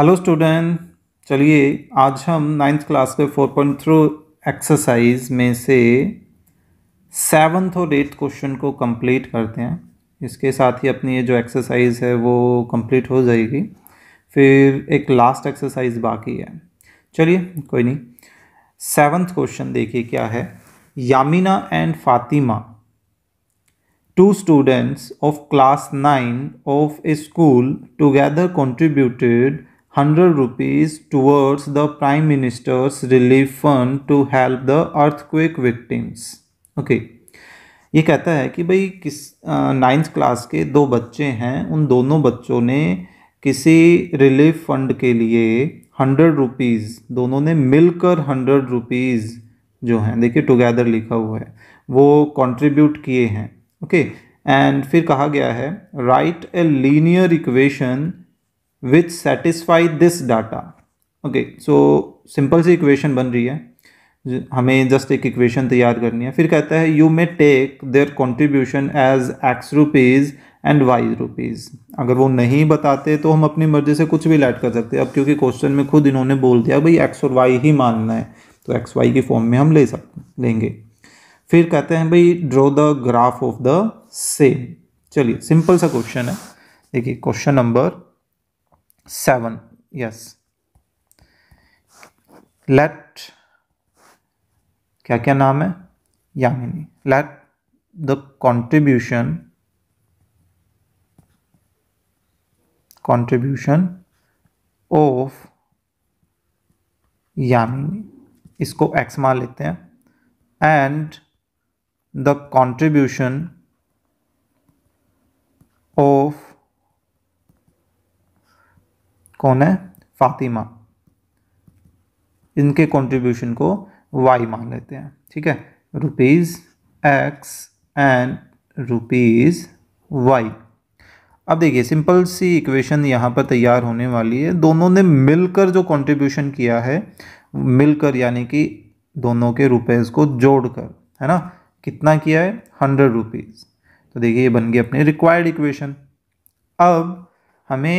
Hello student चलिए आज हम नाइन्थ क्लास के फोर पॉइंट थ्रू एक्सरसाइज में से सेवन्थ और एट्थ क्वेश्चन को कंप्लीट करते हैं इसके साथ ही अपनी ये जो एक्सरसाइज है वो कंप्लीट हो जाएगी फिर एक लास्ट एक्सरसाइज बाकी है चलिए कोई नहीं सेवन्थ क्वेश्चन देखिए क्या है Yamina and Fatima two students of class nine of a school together contributed 100 rupees towards the prime minister's relief fund to help the earthquake victims okay okay. ये कहता है कि भाई किस नाइन्थ क्लास के दो बच्चे हैं उन दोनों बच्चों ने किसी रिलीफ फंड के लिए हंड्रेड रुपीज़ दोनों ने मिलकर हंड्रेड रुपीज़ जो हैं देखिए टुगेदर लिखा हुआ है वो कंट्रीब्यूट किए हैं ओके एंड फिर कहा गया है write a linear equation which satisfy this data okay so simple सी इक्वेशन बन रही है हमें जस्ट एक इक्वेशन तैयार करनी है फिर कहता है you may take their contribution as X rupees and Y rupees अगर वो नहीं बताते तो हम अपनी मर्ज़ी से कुछ भी लैड कर सकते हैं अब क्योंकि क्वेश्चन में खुद इन्होंने बोल दिया भाई एक्स और वाई ही मानना है तो एक्स वाई की फॉर्म में हम ले सकते लेंगे फिर कहते हैं भाई draw the graph of the same चलिए सिंपल सा क्वेश्चन है देखिए क्वेश्चन नंबर 7 yes let क्या क्या नाम है Yamini let the contribution contribution of Yamini इसको एक्स मान लेते हैं एंड द कॉन्ट्रीब्यूशन ऑफ कौन है फातिमा इनके कंट्रीब्यूशन को वाई मान लेते हैं ठीक है rupees X and rupees Y अब देखिए सिंपल सी इक्वेशन यहाँ पर तैयार होने वाली है दोनों ने मिलकर जो कंट्रीब्यूशन किया है मिलकर यानी कि दोनों के रुपीज़ को जोड़कर है ना कितना किया है हंड्रेड रुपीज़ तो देखिए ये बन गई अपनी रिक्वायर्ड इक्वेशन अब हमें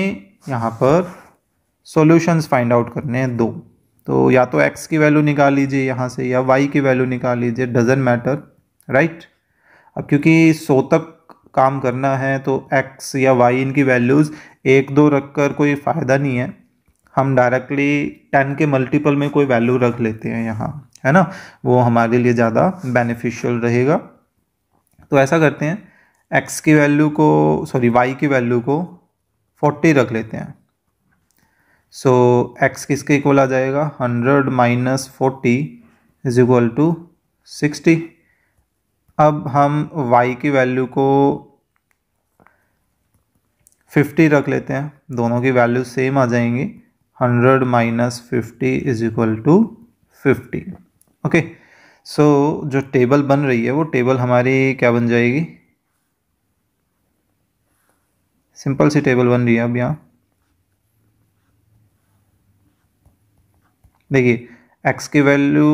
यहाँ पर सॉल्यूशंस फाइंड आउट करने हैं दो तो या तो एक्स की वैल्यू निकाल लीजिए यहाँ से या वाई की वैल्यू निकाल लीजिए डजेंट मैटर राइट अब क्योंकि सो तक काम करना है तो एक्स या वाई इनकी वैल्यूज़ एक दो रख कर कोई फ़ायदा नहीं है हम डायरेक्टली टेन के मल्टीपल में कोई वैल्यू रख लेते हैं यहाँ है ना वो हमारे लिए ज़्यादा बेनिफिशियल रहेगा तो ऐसा करते हैं एक्स की वैल्यू को सॉरी वाई की वैल्यू को फोर्टी रख लेते हैं सो एक्स किसके इक्वल आ जाएगा hundred minus forty is equal to sixty अब हम वाई की वैल्यू को फिफ्टी रख लेते हैं दोनों की वैल्यू सेम आ जाएंगी hundred minus fifty is equal to fifty okay so जो टेबल बन रही है वो टेबल हमारी क्या बन जाएगी सिंपल सी टेबल बन रही है अब यहाँ देखिए एक्स की वैल्यू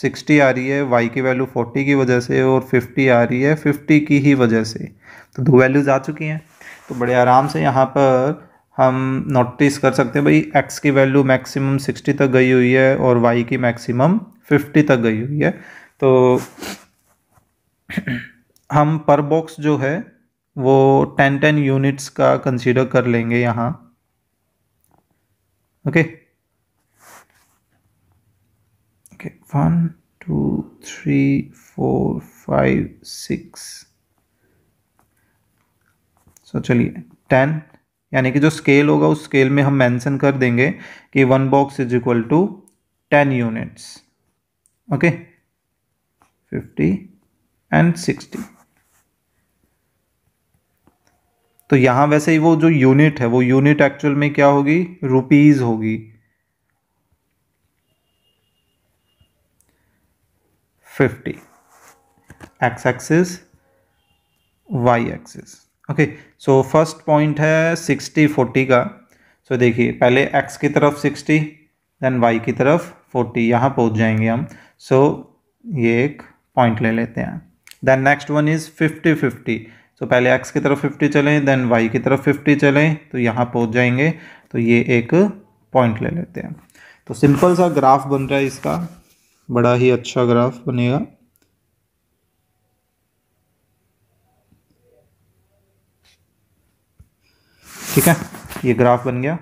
सिक्सटी आ रही है वाई की वैल्यू फोर्टी की वजह से और फिफ्टी आ रही है फिफ्टी की ही वजह से तो दो वैल्यूज़ आ चुकी हैं तो बड़े आराम से यहाँ पर हम नोटिस कर सकते हैं भाई एक्स की वैल्यू मैक्सिमम सिक्सटी तक गई हुई है और वाई की मैक्सिमम फिफ्टी तक गई हुई है तो हम पर बॉक्स जो है वो टेन टेन यूनिट्स का कंसीडर कर लेंगे यहाँ okay okay? Okay one two three four five six so चलिए टेन यानी कि जो स्केल होगा उस स्केल में हम मेंशन कर देंगे कि one box is equal to ten units okay fifty and sixty तो यहां वैसे ही वो जो यूनिट है वो यूनिट एक्चुअल में क्या होगी रुपीज़ होगी 50 X axis Y axis okay so first point है 60 40 का सो so, देखिए पहले एक्स की तरफ 60 देन वाई की तरफ 40 यहाँ पहुँच जाएंगे हम सो so, ये एक पॉइंट ले लेते हैं then next one is 50 50 so पहले x की तरफ 50 चलें देन y की तरफ 50 चलें तो यहाँ पहुँच जाएंगे तो ये एक पॉइंट ले लेते हैं तो सिंपल सा ग्राफ बन रहा है इसका बड़ा ही अच्छा ग्राफ बनेगा ठीक है ये ग्राफ बन गया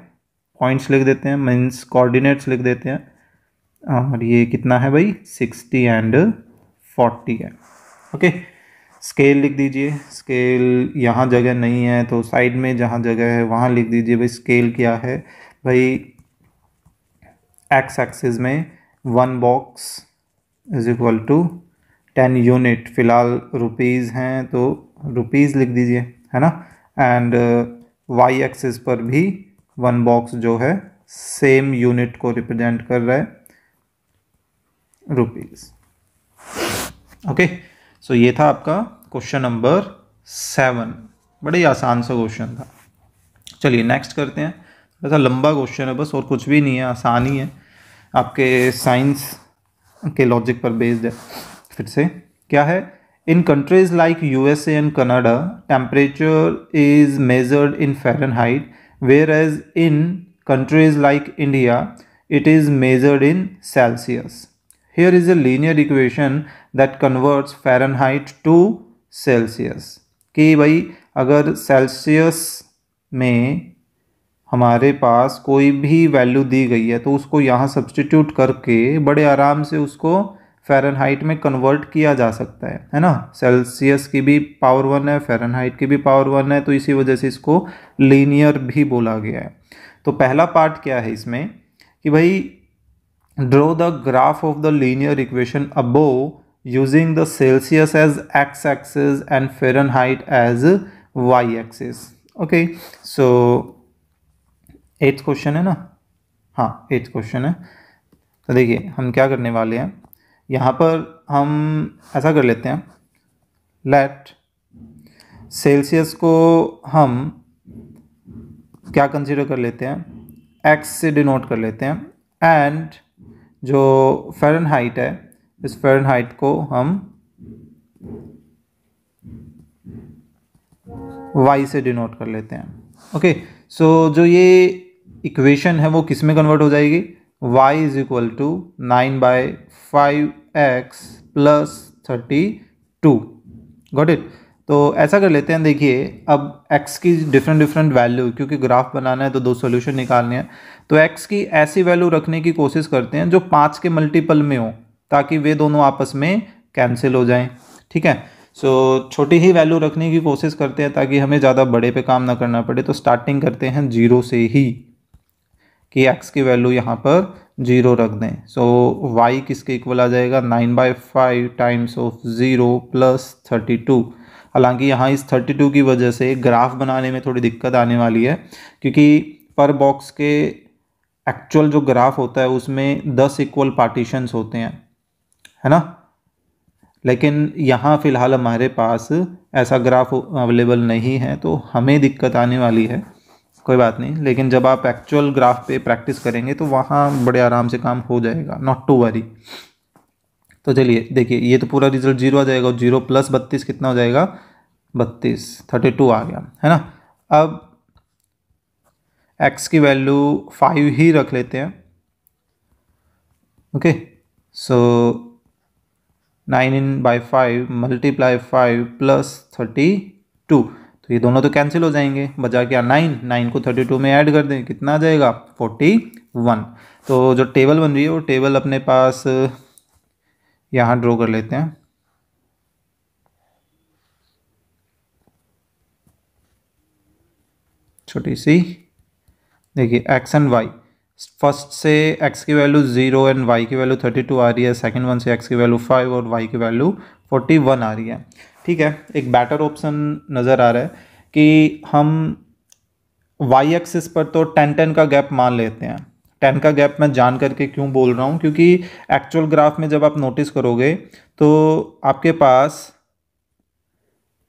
पॉइंट्स लिख देते हैं मीन्स कोऑर्डिनेट्स लिख देते हैं और ये कितना है भाई सिक्सटी एंड फोर्टी है ओके स्केल लिख दीजिए स्केल यहाँ जगह नहीं है तो साइड में जहाँ जगह है वहाँ लिख दीजिए भाई स्केल क्या है भाई एक्स एक्सिस में one box is equal to ten unit फ़िलहाल रुपीज़ हैं तो रुपीज़ लिख दीजिए है ना एंड वाई एक्सिस पर भी वन बॉक्स जो है सेम यूनिट को रिप्रेजेंट कर रहा है रुपीज़ ओके सो ये था आपका क्वेश्चन नंबर सेवन बड़े ही आसान सा क्वेश्चन था चलिए नेक्स्ट करते हैं थोड़ा सा लंबा क्वेश्चन है बस और कुछ भी नहीं है आसान ही है आपके साइंस के लॉजिक पर बेस्ड है फिर से क्या है in countries like U S and Canada temperature is measured in Fahrenheit whereas in countries like India it is measured in Celsius here is a linear equation that converts Fahrenheit to Celsius कि भाई अगर Celsius में हमारे पास कोई भी value दी गई है तो उसको यहाँ सब्सटीट्यूट करके बड़े आराम से उसको फेरनहाइट में कन्वर्ट किया जा सकता है है ना सेल्सियस की भी पावर वन है फेरनहाइट की भी पावर वन है तो इसी वजह से इसको लीनियर भी बोला गया है तो पहला पार्ट क्या है इसमें कि भाई draw the graph of the linear equation above using the Celsius as x axis and Fahrenheit as y axis okay so eighth question है ना हाँ एट्थ क्वेश्चन है तो देखिए हम क्या करने वाले हैं यहाँ पर हम ऐसा कर लेते हैं लेट सेल्सियस को हम क्या कंसीडर कर लेते हैं एक्स से डिनोट कर लेते हैं एंड जो फेरन हाइट है इस फेरन हाइट को हम वाई से डिनोट कर लेते हैं ओके okay, सो so जो ये इक्वेशन है वो किस में कन्वर्ट हो जाएगी y is equal to nine by five x plus thirty two got it तो ऐसा कर लेते हैं देखिए अब x की डिफरेंट डिफरेंट वैल्यू क्योंकि ग्राफ बनाना है तो दो सोल्यूशन निकालने हैं तो x की ऐसी वैल्यू रखने की कोशिश करते हैं जो पाँच के मल्टीपल में हो ताकि वे दोनों आपस में कैंसिल हो जाएं ठीक है सो so, छोटी ही वैल्यू रखने की कोशिश करते हैं ताकि हमें ज़्यादा बड़े पे काम ना करना पड़े तो स्टार्टिंग करते हैं जीरो से ही कि एक्स की वैल्यू यहाँ पर जीरो रख दें सो so, वाई किसके इक्वल आ जाएगा nine by five times of zero plus thirty two हालांकि यहाँ इस थर्टी टू की वजह से ग्राफ बनाने में थोड़ी दिक्कत आने वाली है क्योंकि पर बॉक्स के एक्चुअल जो ग्राफ होता है उसमें दस इक्वल पार्टीशंस होते हैं है ना लेकिन यहाँ फ़िलहाल हमारे पास ऐसा ग्राफ अवेलेबल नहीं है तो हमें दिक्कत आने वाली है कोई बात नहीं लेकिन जब आप एक्चुअल ग्राफ पे प्रैक्टिस करेंगे तो वहाँ बड़े आराम से काम हो जाएगा नॉट टू वरी तो चलिए देखिए ये तो पूरा रिजल्ट जीरो आ जाएगा और जीरो प्लस बत्तीस कितना हो जाएगा बत्तीस थर्टी टू आ गया है ना अब एक्स की वैल्यू फाइव ही रख लेते हैं okay so nine in by five multiply five plus thirty two तो ये दोनों तो कैंसिल हो जाएंगे बचा क्या नाइन नाइन को थर्टी टू में ऐड कर दें कितना आ जाएगा फोर्टी वन तो जो टेबल बन रही है वो टेबल अपने पास यहाँ ड्रॉ कर लेते हैं छोटी सी देखिए एक्स एंड वाई फर्स्ट से एक्स की वैल्यू ज़ीरो एंड वाई की वैल्यू थर्टी टू आ रही है सेकेंड वन से एक्स की वैल्यू फाइव और वाई की वैल्यू फोर्टी वन आ रही है ठीक है एक बेटर ऑप्शन नज़र आ रहा है कि हम वाई एक्सिस पर तो टेन टेन का गैप मान लेते हैं टेन का गैप मैं जान करके क्यों बोल रहा हूँ क्योंकि एक्चुअल ग्राफ में जब आप नोटिस करोगे तो आपके पास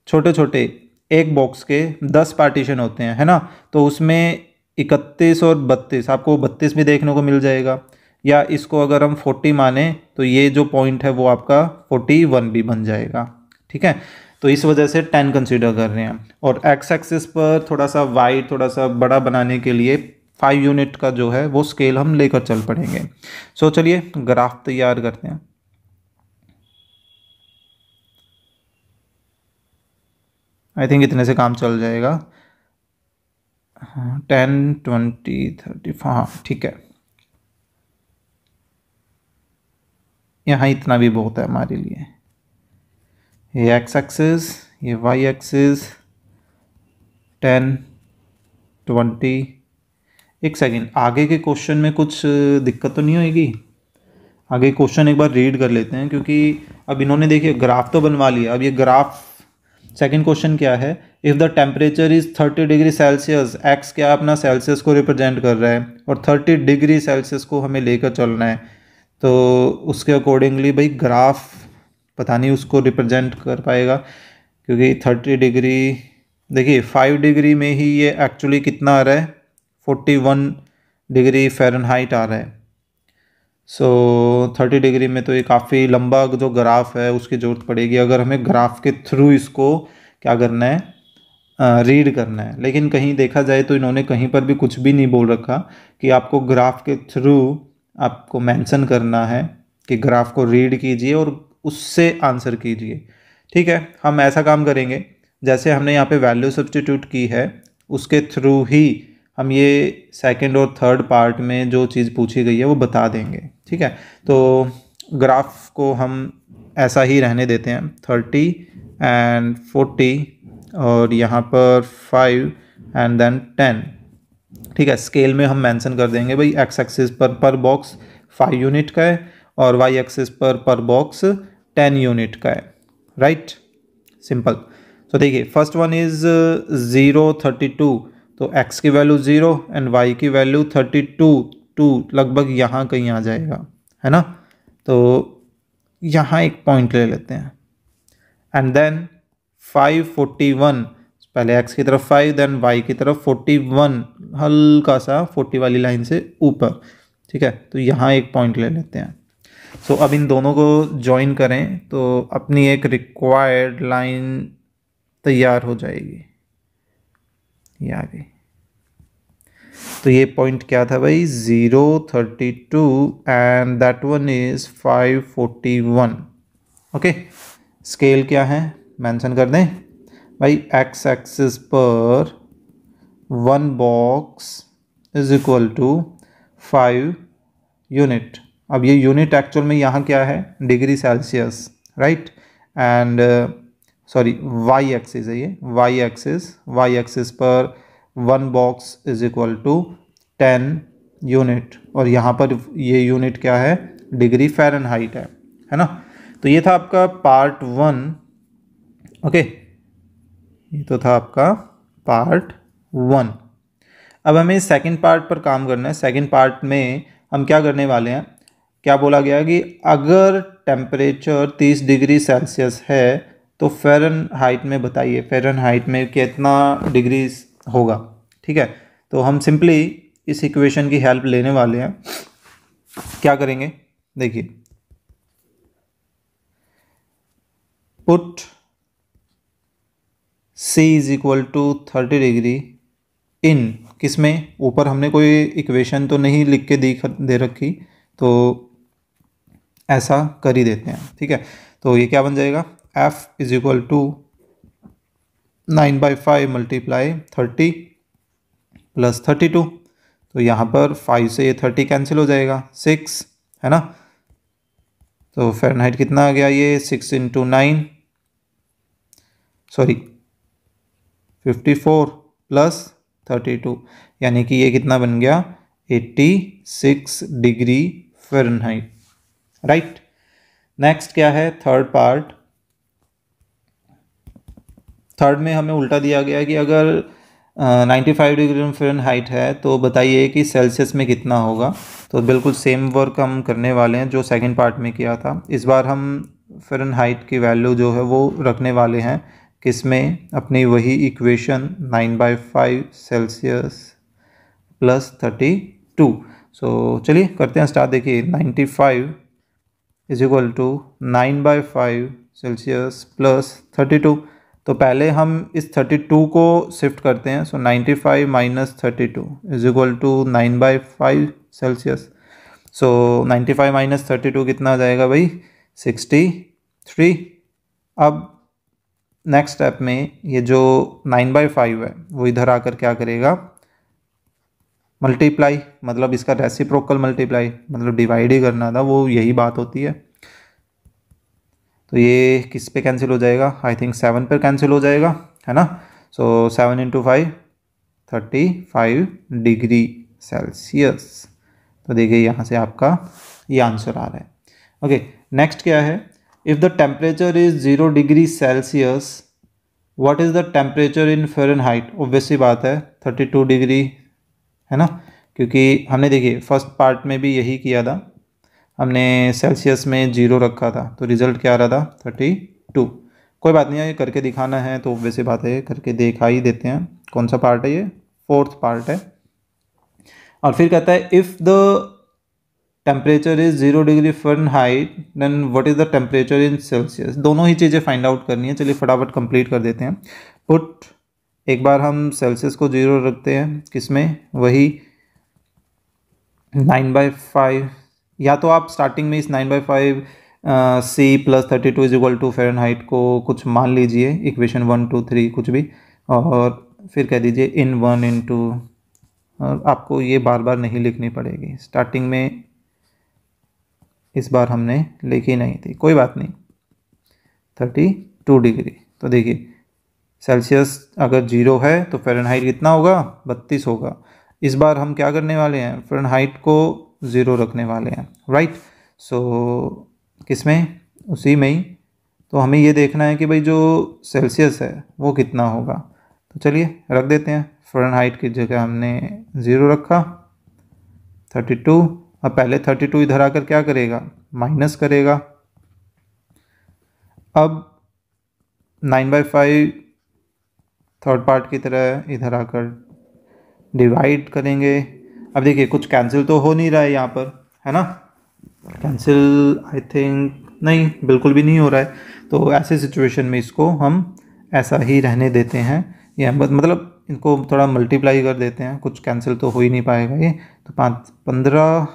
छोटे छोटे एक बॉक्स के दस पार्टीशन होते हैं है ना तो उसमें इकतीस और बत्तीस आपको बत्तीस भी देखने को मिल जाएगा या इसको अगर हम फोर्टी माने तो ये जो पॉइंट है वो आपका फोर्टी वन भी बन जाएगा ठीक है तो इस वजह से टेन कंसिडर कर रहे हैं और एक्स एक्सिस पर थोड़ा सा वाइड थोड़ा सा बड़ा बनाने के लिए फाइव यूनिट का जो है वो स्केल हम लेकर चल पड़ेंगे सो so, चलिए ग्राफ तैयार करते हैं आई थिंक इतने से काम चल जाएगा टेन ट्वेंटी थर्टी हाँ ठीक है यहाँ इतना भी बहुत है हमारे लिए ये एक्स एक्सिस ये वाई एक्सिस टेन ट्वेंटी एक सेकेंड आगे के क्वेश्चन में कुछ दिक्कत तो नहीं होगी आगे क्वेश्चन एक बार रीड कर लेते हैं क्योंकि अब इन्होंने देखिए ग्राफ तो बनवा लिया अब ये ग्राफ सेकेंड क्वेश्चन क्या है if the temperature is thirty degree Celsius x क्या अपना सेल्सियस को रिप्रेजेंट कर रहा है और थर्टी डिग्री सेल्सियस को हमें लेकर चलना है तो उसके अकॉर्डिंगली भाई ग्राफ पता नहीं उसको रिप्रेजेंट कर पाएगा क्योंकि थर्टी डिग्री देखिए फाइव डिग्री में ही ये एक्चुअली कितना आ रहा है फोर्टी वन डिग्री फेरनहाइट आ रहा है सो थर्टी डिग्री में तो ये काफ़ी लंबा जो ग्राफ है उसकी ज़रूरत पड़ेगी अगर हमें ग्राफ के थ्रू इसको क्या करना है रीड करना है लेकिन कहीं देखा जाए तो इन्होंने कहीं पर भी कुछ भी नहीं बोल रखा कि आपको ग्राफ के थ्रू आपको मेंशन करना है कि ग्राफ को रीड कीजिए और उससे आंसर कीजिए ठीक है हम ऐसा काम करेंगे जैसे हमने यहाँ पे वैल्यू सब्सटीट्यूट की है उसके थ्रू ही हम ये सेकंड और थर्ड पार्ट में जो चीज़ पूछी गई है वो बता देंगे ठीक है तो ग्राफ को हम ऐसा ही रहने देते हैं थर्टी एंड फोर्टी और यहाँ पर फाइव एंड देन टेन ठीक है स्केल में हम मेंशन कर देंगे भाई एक्स एक्सिस पर पर बॉक्स फाइव यूनिट का है और वाई एक्सिस पर पर बॉक्स टेन यूनिट का है राइट सिंपल uh, तो देखिए first one is zero thirty two तो एक्स की वैल्यू ज़ीरो एंड वाई की वैल्यू थर्टी टू टू लगभग यहाँ कहीं आ जाएगा है ना तो यहाँ एक पॉइंट ले लेते हैं and then five forty one पहले एक्स की तरफ फाइव देन वाई की तरफ फोर्टी वन हल्का सा फोर्टी वाली लाइन से ऊपर ठीक है तो यहाँ एक पॉइंट ले लेते हैं सो अब इन दोनों को ज्वाइन करें तो अपनी एक रिक्वायर्ड लाइन तैयार हो जाएगी ये आ गई तो ये पॉइंट क्या था भाई zero thirty two and that one is five forty one okay scale क्या है मेंशन कर दें भाई एक्स एक्सिस पर one box is equal to five unit अब ये यूनिट एक्चुअल में यहाँ क्या है degree Celsius right and sorry y axis है ये वाई एक्सिस वाई एक्सिस पर one box is equal to ten unit और यहाँ पर ये यूनिट क्या है डिग्री फेरन है है ना तो ये था आपका पार्ट वन ओके ये तो था आपका पार्ट वन अब हमें सेकंड पार्ट पर काम करना है सेकंड पार्ट में हम क्या करने वाले हैं क्या बोला गया कि अगर टेम्परेचर 30 डिग्री सेल्सियस है तो फेरन हाइट में बताइए फेरन हाइट में कितना डिग्री होगा ठीक है तो हम सिंपली इस इक्वेशन की हेल्प लेने वाले हैं क्या करेंगे देखिए put C is equal to thirty degree in किसमें ऊपर हमने कोई इक्वेशन तो नहीं लिख के दी दे रखी तो ऐसा कर ही देते हैं ठीक है तो ये क्या बन जाएगा F is equal to nine by five multiply thirty plus thirty two तो यहाँ पर फाइव से ये थर्टी कैंसिल हो जाएगा सिक्स है ना तो फ़ारेनहाइट कितना आ गया ये six into nine sorry fifty four plus thirty two यानी कि ये कितना बन गया eighty six degree Fahrenheit right next क्या है थर्ड पार्ट थर्ड में हमें उल्टा दिया गया कि अगर ninety five degree Fahrenheit है तो बताइए कि सेल्सियस में कितना होगा तो बिल्कुल सेम वर्क हम करने वाले हैं जो सेकंड पार्ट में किया था इस बार हम फेरन हाइट की वैल्यू जो है वो रखने वाले हैं किस में अपनी वही equation nine by five Celsius plus thirty two so चलिए करते हैं स्टार्ट देखिए ninety five is equal to nine by five Celsius plus thirty two तो पहले हम इस थर्टी टू को शिफ्ट करते हैं so ninety five minus thirty two is equal to nine by five Celsius so ninety five minus thirty two कितना आ जाएगा भाई सिक्सटी थ्री अब नेक्स्ट स्टेप में ये जो नाइन बाई फाइव है वो इधर आकर क्या करेगा मल्टीप्लाई मतलब इसका रेसिप्रोकल मल्टीप्लाई मतलब डिवाइड ही करना था वो यही बात होती है तो ये किस पे कैंसिल हो जाएगा आई थिंक सेवन पर कैंसिल हो जाएगा है ना so seven into five thirty five degree Celsius तो देखिए यहाँ से आपका ये आंसर आ रहा है ओके नेक्स्ट क्या है if the temperature is zero degree Celsius what is the temperature in Fahrenheit obviously बात है थर्टी टू डिग्री है ना क्योंकि हमने देखिए फर्स्ट पार्ट में भी यही किया था हमने सेल्सियस में जीरो रखा था तो रिज़ल्ट क्या आ रहा था थर्टी टू कोई बात नहीं है करके दिखाना है तो वैसे बात है करके दिखा ही देते हैं कौन सा पार्ट है ये फोर्थ पार्ट है और फिर कहता है if the temperature is zero degree Fahrenheit then what is the temperature in Celsius दोनों ही चीज़ें फाइंड आउट करनी है चलिए फटाफट कंप्लीट कर देते हैं पुट एक बार हम सेल्सियस को ज़ीरो रखते हैं किसमें वही नाइन बाई फाइव या तो आप स्टार्टिंग में इस nine by five C plus thirty two is equal to Fahrenheit को कुछ मान लीजिए इक्वेशन वन टू थ्री कुछ भी और फिर कह दीजिए इन वन इन टू और आपको ये बार बार नहीं लिखनी पड़ेगी स्टार्टिंग में इस बार हमने लिखी नहीं थी कोई बात नहीं थर्टी टू डिग्री तो देखिए सेल्सियस अगर जीरो है तो फ़ारेनहाइट कितना होगा बत्तीस होगा इस बार हम क्या करने वाले हैं फ़ारेनहाइट को ज़ीरो रखने वाले हैं राइट सो किस में उसी में ही तो हमें ये देखना है कि भाई जो सेल्सियस है वो कितना होगा तो चलिए रख देते हैं फ़ारेनहाइट की जगह हमने ज़ीरो रखा थर्टी टू अब पहले थर्टी टू इधर आकर क्या करेगा माइनस करेगा अब nine by five third part की तरह इधर आकर डिवाइड करेंगे अब देखिए कुछ कैंसिल तो हो नहीं रहा है यहाँ पर है ना कैंसिल आई थिंक नहीं बिल्कुल भी नहीं हो रहा है तो ऐसे सिचुएशन में इसको हम ऐसा ही रहने देते हैं या मतलब इनको थोड़ा मल्टीप्लाई कर देते हैं कुछ कैंसिल तो हो ही नहीं पाएगा ये तो पाँच पंद्रह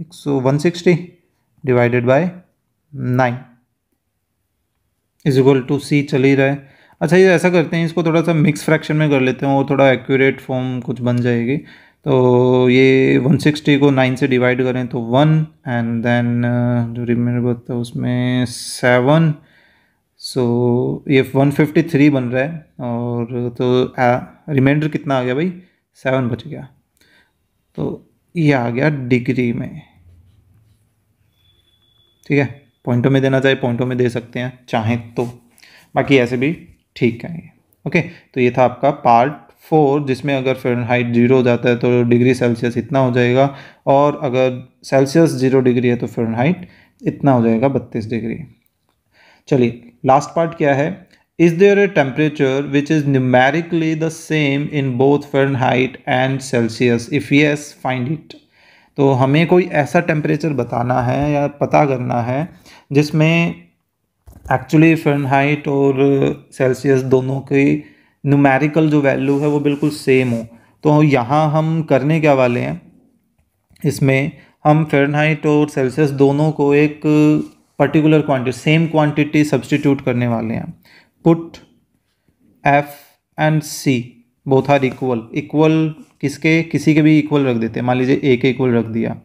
एक सौ one sixty divided by nine is equal to C चल ही रहा है अच्छा ये ऐसा करते हैं इसको थोड़ा सा मिक्स फ्रैक्शन में कर लेते हैं वो थोड़ा एक्यूरेट फॉर्म कुछ बन जाएगी तो ये 160 को 9 से डिवाइड करें तो 1 एंड देन जो रिमेंबर बता उसमें 7 सो so, ये 153 बन रहा है और तो रिमाइंडर कितना आ गया भाई सेवन बच गया तो ये आ गया डिग्री में ठीक है पॉइंटों में देना चाहे पॉइंटों में दे सकते हैं चाहें तो बाकी ऐसे भी ठीक है ओके तो ये था आपका पार्ट फोर जिसमें अगर फ़ारेनहाइट जीरो हो जाता है तो डिग्री सेल्सियस इतना हो जाएगा और अगर सेल्सियस जीरो डिग्री है तो फ़ारेनहाइट इतना हो जाएगा बत्तीस डिग्री चलिए लास्ट पार्ट क्या है is there a temperature which is numerically the same in both Fahrenheit and Celsius if yes find it तो हमें कोई ऐसा टेम्परेचर बताना है या पता करना है जिसमें एक्चुअली फ़ारेनहाइट और सेल्सियस uh, दोनों की नुमेरिकल जो वैल्यू है वो बिल्कुल सेम हो तो यहाँ हम करने क्या वाले हैं इसमें हम फ़ारेनहाइट और सेल्सियस दोनों को एक particular quantity same quantity substitute करने वाले हैं put F and C both are equal equal किसके किसी के भी इक्वल रख देते हैं मान लीजिए ए के इक्वल रख दिया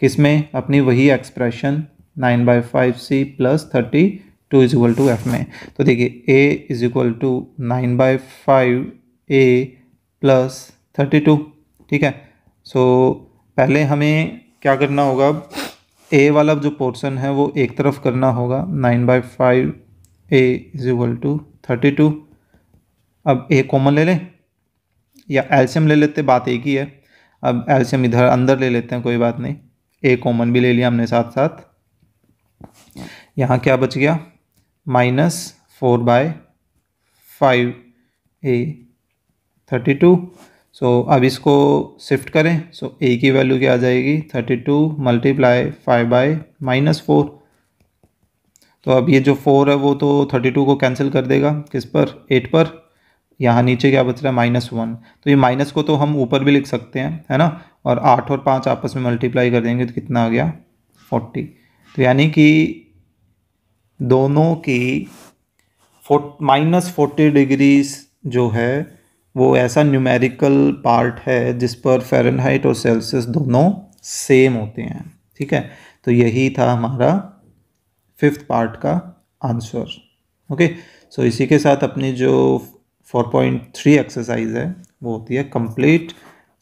किसमें अपनी वही expression nine by five C plus thirty two is equal to F में तो देखिए A is equal to nine by five A plus thirty two ठीक है सो so, पहले हमें क्या करना होगा ए वाला जो पोर्शन है वो एक तरफ करना होगा nine by five A is equal to thirty two अब ए कॉमन ले लें या एल्शियम ले लेते बात एक ही है अब एल्शियम इधर अंदर ले लेते हैं कोई बात नहीं ए कॉमन भी ले लिया हमने साथ साथ यहाँ क्या बच गया minus four by five A thirty two so अब इसको शिफ्ट करें सो so, ए की वैल्यू क्या आ जाएगी thirty two multiply five by minus four तो अब ये जो फोर है वो तो थर्टी टू को कैंसिल कर देगा किस पर एट पर यहाँ नीचे क्या बच रहा है माइनस वन तो ये माइनस को तो हम ऊपर भी लिख सकते हैं है ना और आठ और पाँच आपस में मल्टीप्लाई कर देंगे तो कितना आ गया फोर्टी तो यानी कि दोनों की फोट माइनस फोर्टी डिग्रीज जो है वो ऐसा न्यूमेरिकल पार्ट है जिस पर फेरनहाइट और सेल्सियस दोनों सेम होते हैं ठीक है तो यही था हमारा फिफ्थ पार्ट का आंसर ओके सो इसी के साथ अपनी जो 4.3 एक्सरसाइज है वो होती है कंप्लीट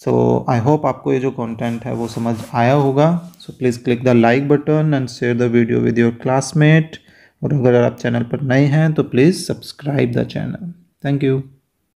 सो आई होप आपको ये जो कंटेंट है वो समझ आया होगा so please click the like button and share the video with your classmate और अगर आप चैनल पर नए हैं तो please subscribe the channel thank you